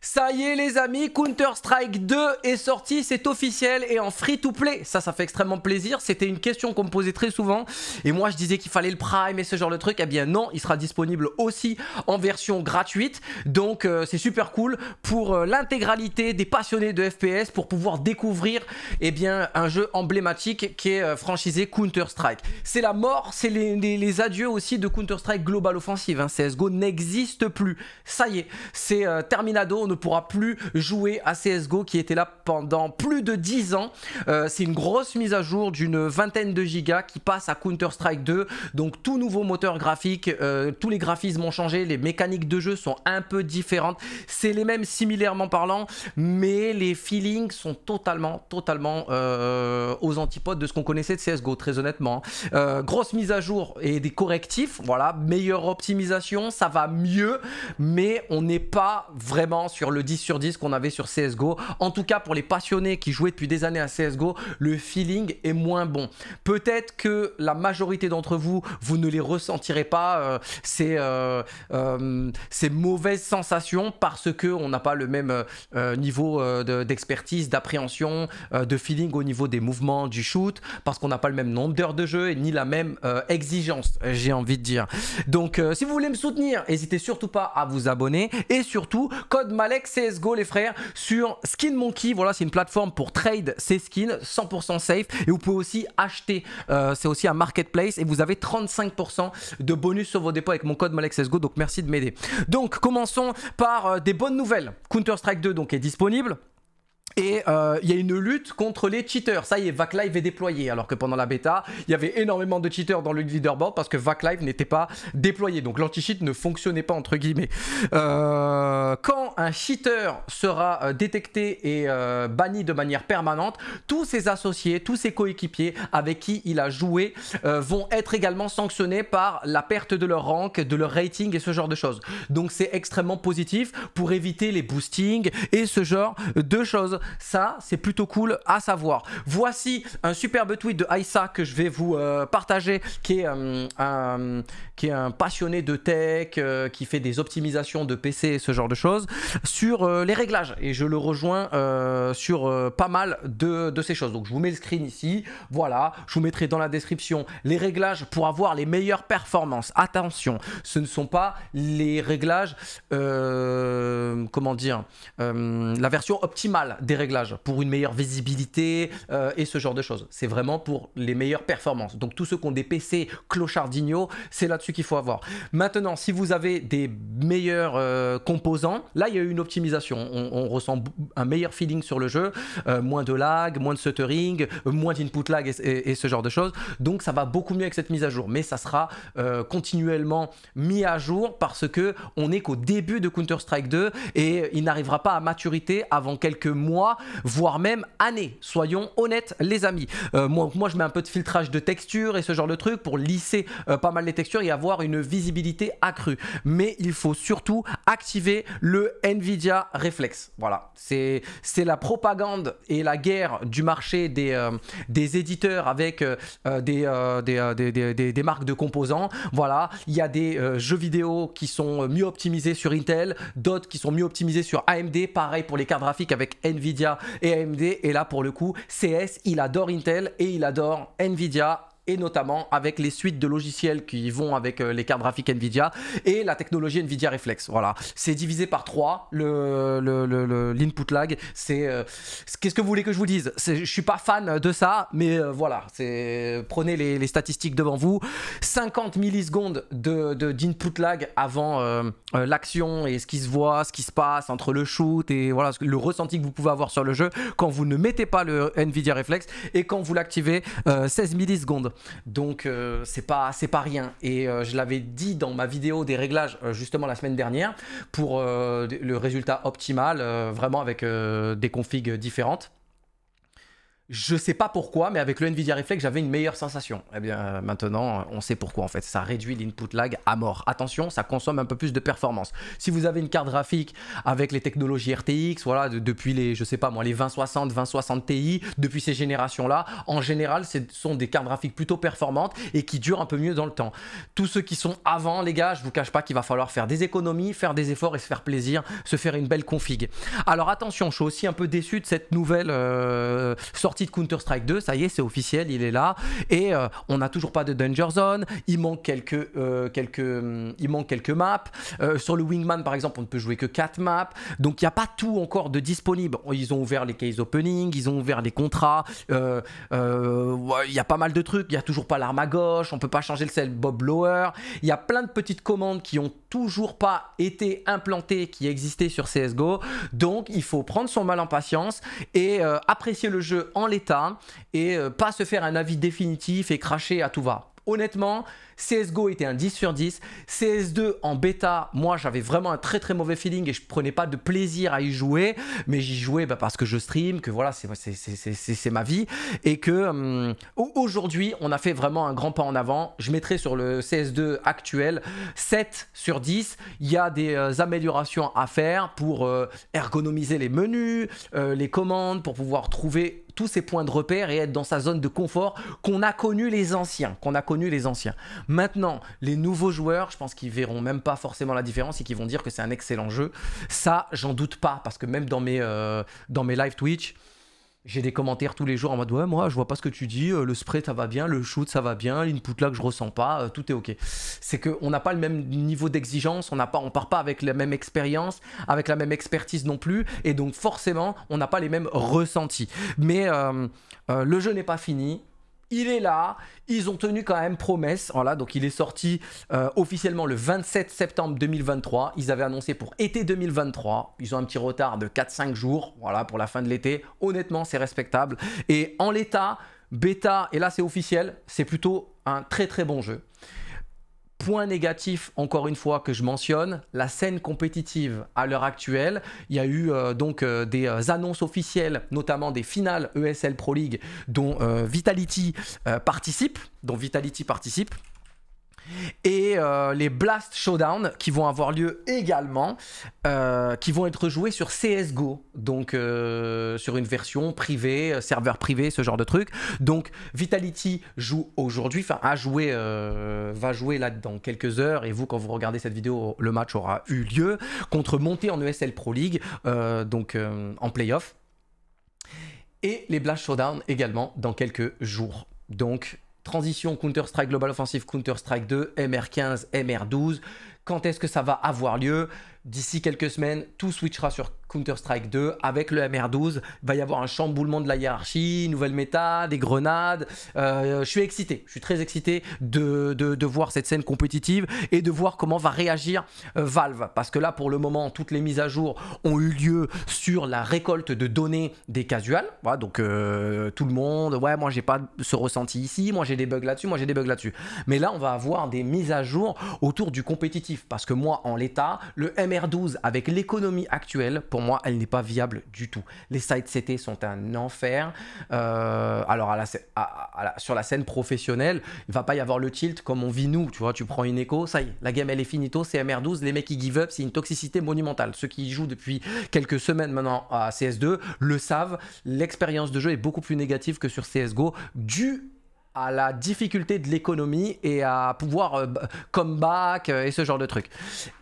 Ça y est les amis, Counter-Strike 2 est sorti, c'est officiel et en free-to-play. Ça, ça fait extrêmement plaisir. C'était une question qu'on me posait très souvent. Et moi, je disais qu'il fallait le Prime et ce genre de truc. Eh bien non, il sera disponible aussi en version gratuite. Donc euh, c'est super cool pour euh, l'intégralité des passionnés de FPS pour pouvoir découvrir et eh bien, un jeu emblématique qui est euh, franchisé Counter-Strike. C'est la mort, c'est les, adieux aussi de Counter-Strike Global Offensive. Hein. CSGO n'existe plus. Ça y est, c'est terminado ne pourra plus jouer à CSGO qui était là pendant plus de 10 ans. Euh, c'est une grosse mise à jour d'une vingtaine de gigas qui passe à Counter-Strike 2. Donc tout nouveau moteur graphique, euh, tous les graphismes ont changé, les mécaniques de jeu sont un peu différentes. C'est les mêmes similairement parlant, mais les feelings sont totalement, totalement euh, aux antipodes de ce qu'on connaissait de CSGO, très honnêtement. Hein. grosse mise à jour et des correctifs, voilà, meilleure optimisation, ça va mieux, mais on n'est pas vraiment sur sur le 10 sur 10 qu'on avait sur CSGO. En tout cas, pour les passionnés qui jouaient depuis des années à CSGO, le feeling est moins bon. Peut-être que la majorité d'entre vous, vous ne les ressentirez pas, euh, euh, euh, ces, mauvaises sensations, parce qu'on n'a pas le même niveau d'expertise, d'appréhension, de feeling au niveau des mouvements, du shoot, parce qu'on n'a pas le même nombre d'heures de jeu, et ni la même exigence, j'ai envie de dire. Donc, si vous voulez me soutenir, n'hésitez surtout pas à vous abonner, et surtout, code mal Alex CSGO les frères sur Skin Monkey. Voilà, c'est une plateforme pour trade ses skins 100% safe et vous pouvez aussi acheter. Euh, c'est aussi un marketplace et vous avez 35% de bonus sur vos dépôts avec mon code CSGO Donc merci de m'aider. Donc commençons par euh, des bonnes nouvelles. Counter Strike 2 donc est disponible. Et euh, il y a une lutte contre les cheaters. Ça y est, Live est déployé. Alors que pendant la bêta, il y avait énormément de cheaters dans le leaderboard parce que Live n'était pas déployé. Donc l'anti-cheat ne fonctionnait pas, entre guillemets. Euh, quand un cheater sera euh, détecté et banni de manière permanente, tous ses associés, tous ses coéquipiers avec qui il a joué vont être également sanctionnés par la perte de leur rank, de leur rating et ce genre de choses. Donc c'est extrêmement positif pour éviter les boostings et ce genre de choses. Ça, c'est plutôt cool à savoir. Voici un superbe tweet de Aïssa que je vais vous euh, partager, euh, qui est, un, passionné de tech, euh, qui fait des optimisations de PC et ce genre de choses, sur les réglages. Et je le rejoins sur pas mal de, de, ces choses. Donc je vous mets le screen ici. Voilà, je vous mettrai dans la description les réglages pour avoir les meilleures performances. Attention, ce ne sont pas les réglages, comment dire, la version optimale des réglages pour une meilleure visibilité euh, et ce genre de choses. C'est vraiment pour les meilleures performances. Donc tous ceux qui ont des PC clochardigno, c'est là-dessus qu'il faut avoir. Maintenant, si vous avez des meilleurs euh, composants, là il y a eu une optimisation. On, ressent un meilleur feeling sur le jeu, euh, moins de lag, moins de stuttering, moins d'input lag et, ce genre de choses. Donc ça va beaucoup mieux avec cette mise à jour, mais ça sera continuellement mis à jour parce que on n'est qu'au début de Counter Strike 2 et il n'arrivera pas à maturité avant quelques mois voire même années. Soyons honnêtes, les amis. Euh, moi, moi, je mets un peu de filtrage de texture et ce genre de truc pour lisser euh, pas mal les textures et avoir une visibilité accrue. Mais il faut surtout activer le Nvidia Reflex. Voilà, c'est la propagande et la guerre du marché des, euh, des éditeurs avec des des, des, marques de composants. Voilà, il y a des jeux vidéo qui sont mieux optimisés sur Intel, d'autres qui sont mieux optimisés sur AMD. Pareil pour les cartes graphiques avec Nvidia Nvidia et AMD. Et là, pour le coup, CS, il adore Intel et il adore Nvidia et notamment avec les suites de logiciels qui vont avec euh, les cartes graphiques Nvidia et la technologie Nvidia Reflex. Voilà, c'est divisé par 3 le, le, le, l'input lag. Euh, c'est qu'est-ce que vous voulez que je vous dise Je Je suis pas fan de ça, mais euh, voilà, c'est prenez les, les, statistiques devant vous. 50 millisecondes de, de d'input lag avant l'action et ce qui se voit, ce qui se passe entre le shoot et voilà le ressenti que vous pouvez avoir sur le jeu quand vous ne mettez pas le Nvidia Reflex et quand vous l'activez 16 millisecondes donc euh, c'est pas rien. Et euh, je l'avais dit dans ma vidéo des réglages euh, justement la semaine dernière pour le résultat optimal, vraiment avec des configs différentes. Je sais pas pourquoi, mais avec le Nvidia Reflex, j'avais une meilleure sensation. Eh bien, euh, maintenant, euh, on sait pourquoi en fait. Ça réduit l'input lag à mort. Attention, ça consomme un peu plus de performance. Si vous avez une carte graphique avec les technologies RTX, voilà, depuis les, je sais pas moi, les 2060, 2060 Ti, depuis ces générations-là, en général, ce sont des cartes graphiques plutôt performantes et qui durent un peu mieux dans le temps. Tous ceux qui sont avant, les gars, je vous cache pas qu'il va falloir faire des économies, faire des efforts et se faire plaisir, se faire une belle config. Alors attention, je suis aussi un peu déçu de cette nouvelle euh, sortie Counter-Strike 2, ça y est, c'est officiel, il est là. Et euh, on n'a toujours pas de Danger Zone, il manque quelques, euh, quelques, mm, il manque quelques maps. Euh, sur le Wingman, par exemple, on ne peut jouer que 4 maps. Donc il n'y a pas tout encore de disponible. Ils ont ouvert les case opening, ils ont ouvert les contrats. Il y a pas mal de trucs. Il n'y a toujours pas l'arme à gauche, on peut pas changer le sel Bob Blower. Il y a plein de petites commandes qui ont toujours pas été implantées, qui existaient sur CSGO. Donc il faut prendre son mal en patience et apprécier le jeu en l'état et euh, pas se faire un avis définitif et cracher à tout va. Honnêtement, CSGO était un 10 sur 10. CS2 en bêta, moi j'avais vraiment un très très mauvais feeling et je prenais pas de plaisir à y jouer. Mais j'y jouais bah, parce que je stream, que voilà, c'est ma vie. Et que euh, aujourd'hui, on a fait vraiment un grand pas en avant. Je mettrai sur le CS2 actuel 7 sur 10. Il y a des euh, améliorations à faire pour ergonomiser les menus, les commandes, pour pouvoir trouver tous ses points de repère et être dans sa zone de confort qu'on a connu les anciens, qu'on a connu les anciens. Maintenant, les nouveaux joueurs, je pense qu'ils verront même pas forcément la différence et qu'ils vont dire que c'est un excellent jeu. Ça, j'en doute pas parce que même dans mes euh, dans mes live Twitch, j'ai des commentaires tous les jours en mode ouais moi je vois pas ce que tu dis, euh, le spray ça va bien, le shoot ça va bien, l'input là que je ressens pas, euh, tout est ok. C'est on n'a pas le même niveau d'exigence, on n'a pas, on part pas avec la même expérience, avec la même expertise non plus, et donc forcément on n'a pas les mêmes ressentis. Mais euh, le jeu n'est pas fini, il est là, ils ont tenu quand même promesse. Voilà, donc il est sorti euh, officiellement le 27 septembre 2023. Ils avaient annoncé pour été 2023. Ils ont un petit retard de 4-5 jours, voilà, pour la fin de l'été. Honnêtement, c'est respectable. Et en l'état, bêta, et là c'est officiel, c'est plutôt un très très bon jeu. Point négatif, encore une fois, que je mentionne, la scène compétitive à l'heure actuelle. Il y a eu euh, donc euh, des euh, annonces officielles, notamment des finales ESL Pro League dont Vitality participe. Dont Vitality participe et euh, les Blast Showdown qui vont avoir lieu également, euh, qui vont être joués sur CSGO, donc euh, sur une version privée, serveur privé, ce genre de truc. Donc Vitality joue aujourd'hui, enfin a joué, va jouer là dans quelques heures, et vous quand vous regardez cette vidéo, le match aura eu lieu contre Monté en ESL Pro League, donc en playoff. Et les Blast Showdown également dans quelques jours. Donc transition Counter-Strike Global Offensive, Counter-Strike 2, MR15, MR12. Quand est-ce que ça va avoir lieu D'ici quelques semaines, tout switchera sur Counter-Strike 2 avec le MR12. va y avoir un chamboulement de la hiérarchie, nouvelle méta, des grenades. Euh, je suis excité, je suis très excité de, voir cette scène compétitive et de voir comment va réagir euh, Valve. Parce que là, pour le moment, toutes les mises à jour ont eu lieu sur la récolte de données des casuals. donc euh, tout le monde, ouais, moi j'ai pas ce ressenti ici, moi j'ai des bugs là-dessus, moi j'ai des bugs là-dessus. Mais là, on va avoir des mises à jour autour du compétitif. Parce que moi, en l'état, le MR12 avec l'économie actuelle, pour pour moi, elle n'est pas viable du tout. Les sites CT sont un enfer. Euh, alors, à la, sur la scène professionnelle, il va pas y avoir le tilt comme on vit nous. Tu vois, tu prends une écho, ça y est, la game elle est finito, CMR12, les mecs qui give up, c'est une toxicité monumentale. Ceux qui jouent depuis quelques semaines maintenant à CS2 le savent, l'expérience de jeu est beaucoup plus négative que sur CSGO, dû à la difficulté de l'économie et à pouvoir euh, comeback euh, et ce genre de truc.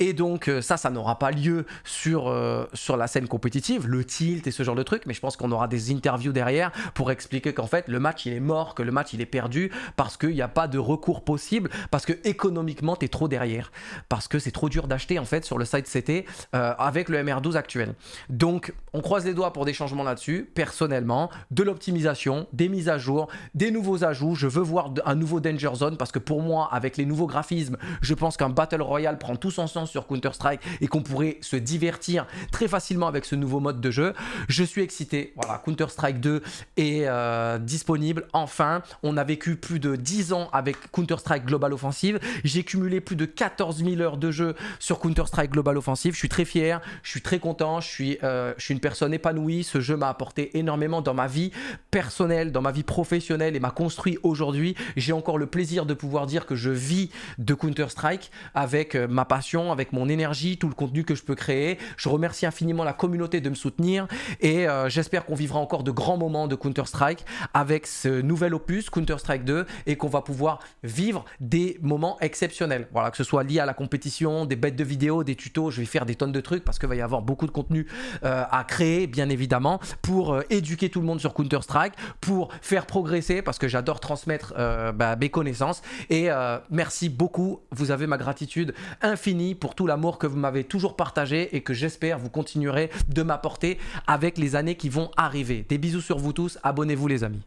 Et donc euh, ça, ça n'aura pas lieu sur, euh, sur la scène compétitive, le tilt et ce genre de truc, mais je pense qu'on aura des interviews derrière pour expliquer qu'en fait le match il est mort, que le match il est perdu, parce qu'il n'y a pas de recours possible, parce que économiquement es trop derrière, parce que c'est trop dur d'acheter en fait sur le site CT euh, avec le MR12 actuel. Donc on croise les doigts pour des changements là-dessus, personnellement, de l'optimisation, des mises à jour, des nouveaux ajouts, je veux voir un nouveau Danger Zone, parce que pour moi, avec les nouveaux graphismes, je pense qu'un Battle Royale prend tout son sens sur Counter-Strike et qu'on pourrait se divertir très facilement avec ce nouveau mode de jeu. Je suis excité. Voilà, Counter-Strike 2 est euh, disponible enfin. On a vécu plus de 10 ans avec Counter-Strike Global Offensive. J'ai cumulé plus de 14 000 heures de jeu sur Counter-Strike Global Offensive. Je suis très fier, je suis très content, je suis, euh, je suis une personne épanouie. Ce jeu m'a apporté énormément dans ma vie personnelle, dans ma vie professionnelle et m'a construit aujourd'hui. J'ai encore le plaisir de pouvoir dire que je vis de Counter-Strike avec euh, ma passion, avec mon énergie, tout le contenu que je peux créer. Je remercie infiniment la communauté de me soutenir et euh, j'espère qu'on vivra encore de grands moments de Counter-Strike avec ce nouvel opus Counter-Strike 2 et qu'on va pouvoir vivre des moments exceptionnels. Voilà, que ce soit lié à la compétition, des bêtes de vidéos, des tutos, je vais faire des tonnes de trucs parce que va y avoir beaucoup de contenu euh, à créer, bien évidemment, pour euh, éduquer tout le monde sur Counter-Strike, pour faire progresser parce que j'adore transmettre bah, mes connaissances. Et merci beaucoup, vous avez ma gratitude infinie pour tout l'amour que vous m'avez toujours partagé et que j'espère vous continuerez de m'apporter avec les années qui vont arriver. Des bisous sur vous tous, abonnez-vous les amis.